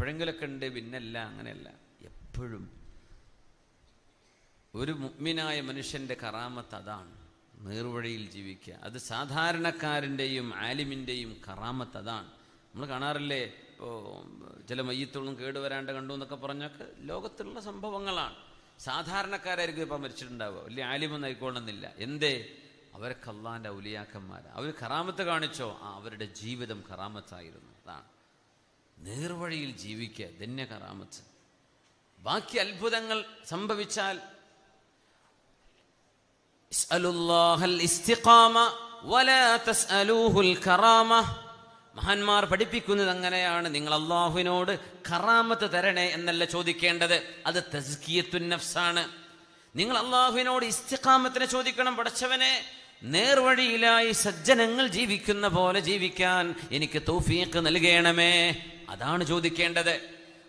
എപ്പോഴെങ്കിലൊക്കെ ഉണ്ട് പിന്നല്ല അങ്ങനെയല്ല എപ്പോഴും ഒരു മുഗ്മിനായ മനുഷ്യൻ്റെ കറാമത്ത് അതാണ് നീർവഴിയിൽ ജീവിക്കുക അത് സാധാരണക്കാരൻ്റെയും ആലിമിൻ്റെയും കറാമത്ത് അതാണ് നമ്മൾ കാണാറില്ലേ ഇപ്പോൾ ചില മയ്യത്തൊന്നും കേടുവരാണ്ട് കണ്ടു എന്നൊക്കെ പറഞ്ഞൊക്കെ ലോകത്തുള്ള സംഭവങ്ങളാണ് സാധാരണക്കാരായിരിക്കും ഇപ്പം മരിച്ചിട്ടുണ്ടാവുക വലിയ ആലിമെന്നായിക്കോണമെന്നില്ല എന്തേ അവരൊക്കെ അള്ളാൻ്റെ ഔലിയാക്കന്മാരാണ് അവർ കറാമത്ത് കാണിച്ചോ ആ അവരുടെ ജീവിതം കറാമത്തായിരുന്നു അതാണ് നേർവഴിയിൽ ജീവിക്കുക ധന്യ കറാമത്ത് ബാക്കി അത്ഭുതങ്ങൾ സംഭവിച്ചാൽ മഹാന്മാർ പഠിപ്പിക്കുന്നത് അങ്ങനെയാണ് നിങ്ങൾ അള്ളാഹുവിനോട് കറാമത്ത് തരണേ എന്നല്ല ചോദിക്കേണ്ടത് അത് തസ്കിയത്തുനഫ്സാണ് നിങ്ങൾ അള്ളാഹുവിനോട് ഇസ്തിഖാമത്തിനെ ചോദിക്കണം പഠിച്ചവനെ നേർവഴിയിലായി സജ്ജനങ്ങൾ ജീവിക്കുന്ന പോലെ ജീവിക്കാൻ എനിക്ക് തൗഫീഖ് നൽകണമേ അതാണ് ചോദിക്കേണ്ടത്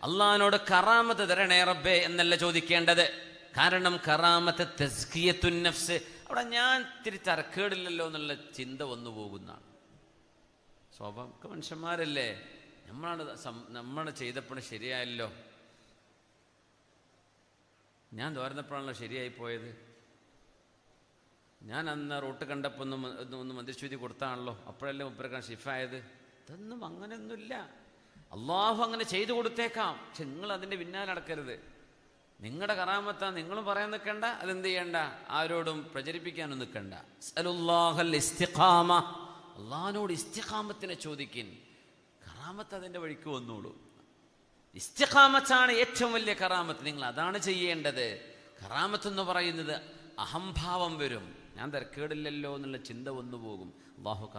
അള്ളഹാനോട് കറാമത്ത് തരണേ റബ്ബേ എന്നല്ല ചോദിക്കേണ്ടത് കാരണം കറാമത്ത് തസ്കിയത്തുൻ നഫ്സ് അവിടെ ഞാൻ ഇത്തിരി തരക്കേടില്ലല്ലോ എന്നുള്ള ചിന്ത വന്നു പോകുന്നതാണ് സ്വാഭാവിക മനുഷ്യന്മാരല്ലേ നമ്മളാണ് നമ്മൾ ചെയ്തപ്പോഴും ശരിയായല്ലോ ഞാൻ തോരുന്നപ്പോഴാണല്ലോ ശരിയായി പോയത് ഞാൻ അന്ന് റൂട്ട് കണ്ടപ്പോൾ ഒന്ന് ഒന്ന് മന്ത്രിശ്വതി കൊടുത്താണല്ലോ അപ്പോഴല്ലേ മുപ്പരക്കാൻ ഷിഫായത് ഇതൊന്നും അങ്ങനെയൊന്നുമില്ല അള്ളാഹു അങ്ങനെ ചെയ്തു കൊടുത്തേക്കാം പക്ഷെ നിങ്ങൾ അതിൻ്റെ പിന്നാലെ അടക്കരുത് നിങ്ങളുടെ കറാമത്ത നിങ്ങൾ പറയാൻ നിൽക്കണ്ട അതെന്ത് ചെയ്യണ്ട ആരോടും പ്രചരിപ്പിക്കാനും നിൽക്കണ്ട അള്ളാഹിനോട് ഇസ്തിഖാമത്തിനെ ചോദിക്കിൻ കറാമത്ത് അതിൻ്റെ വഴിക്ക് വന്നോളൂ ഇസ്തിഖാമത്താണ് ഏറ്റവും വലിയ കറാമത്ത് നിങ്ങൾ അതാണ് ചെയ്യേണ്ടത് കറാമത്ത് എന്ന് പറയുന്നത് അഹംഭാവം വരും ഞാൻ തിരക്കേടില്ലല്ലോ എന്നുള്ള ചിന്ത വന്നു പോകും അള്ളാഹു